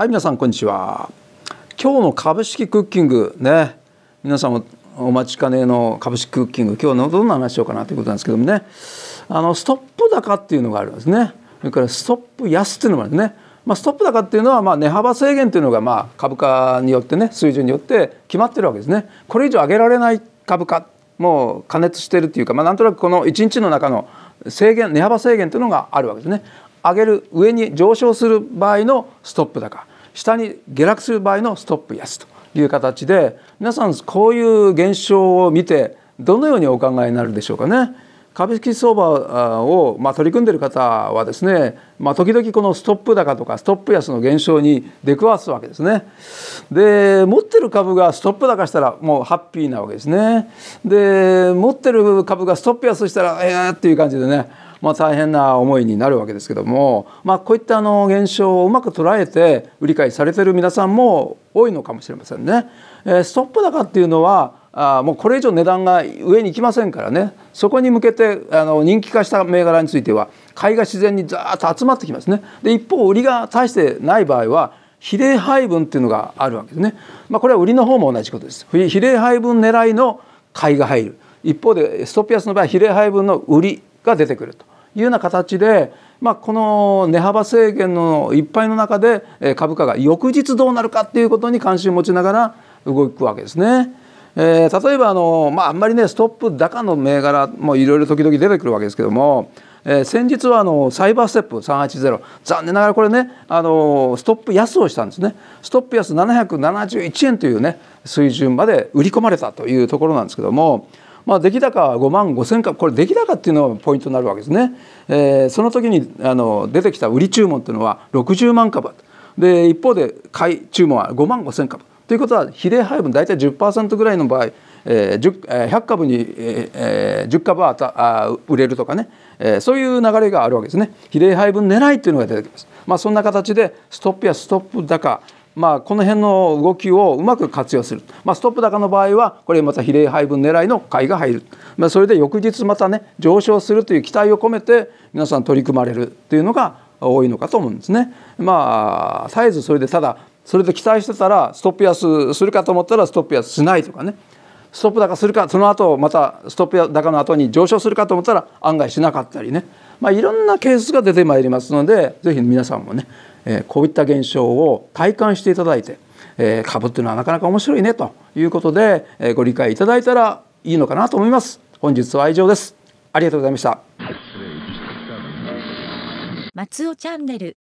はい皆さんこんにちは今日の株式クッキングね皆さんもお待ちかねの株式クッキング今日のどんな話しようかなということなんですけどもねあのストップ高っていうのがあるんですねそれからストップ安っていうのもあるんですねまあ、ストップ高っていうのはまあ値幅制限というのがまあ株価によってね水準によって決まってるわけですね。これ以上上げられない株価もう加熱してるっていうか、まあ、なんとなくこの1日の中の制限値幅制限というのがあるわけですね。上げる上に上昇する場合のストップ高下に下落する場合のストップ安という形で皆さんこういう現象を見てどのようにお考えになるでしょうかね。株式相場を、ま取り組んでいる方はですね、まあ、時々このストップ高とかストップ安の現象に出くわすわけですね。で持ってる株がストップ高したらもうハッピーなわけですね。で持ってる株がストップ安したらええー、っていう感じでねまあ、大変な思いになるわけですけども、まあ、こういったあの現象をうまく捉えて買いされてる皆さんも多いのかもしれませんね。えストップ高っていうのはあもうこれ以上値段が上に行きませんからねそこに向けてあの人気化した銘柄については買いが自然にざーっと集まってきますね。で一方売りが大してない場合は比例配分っていうのがあるわけですね。まあ、これは売りの方も同じことです。比例配分狙いの買いが入る。一方でストップ安の場合は比例配分の売りが出てくると。いうような形で、まあ、この値幅制限のいっぱいの中で株価が翌日どうなるかっていうことに関心を持ちながら動くわけですね。えー、例えばあの、まあ、あんまりねストップ高の銘柄もいろいろ時々出てくるわけですけども、えー、先日はあのサイバーステップ380残念ながらこれねあのストップ安をしたんですねストップ安771円というね水準まで売り込まれたというところなんですけどもまあ、出来高は5万5千株これ出来高っていうのがポイントになるわけですね。えー、その時にあの出てきた売り注文っていうのは60万株で一方で買い注文は5万5千株ということは比例配分大体10%ぐらいの場合、えー、10 0株に、えー、10株はあ売れるとかね、えー、そういう流れがあるわけですね。比例配分狙いっていうのが出てきます。まあ、そんな形でストップやストップ高まあ、この辺の動きをうまく活用する、まあ、ストップ高の場合はこれまた比例配分狙いの買いが入る、まあ、それで翌日またね上昇するという期待を込めて皆さん取り組まれるというのが多いのかと思うんですね。まあ、絶えずそれでただそれで期待してたらストップ安するかと思ったらストップ安しないとかねストップ高するかその後またストップ高の後に上昇するかと思ったら案外しなかったりねまあ、いろんなケースが出てまいりますのでぜひ皆さんもね、えー、こういった現象を体感していただいて、えー、株っていうのはなかなか面白いねということで、えー、ご理解いただいたらいいのかなと思います。本日は以上です。ありがとうございました。松尾チャンネル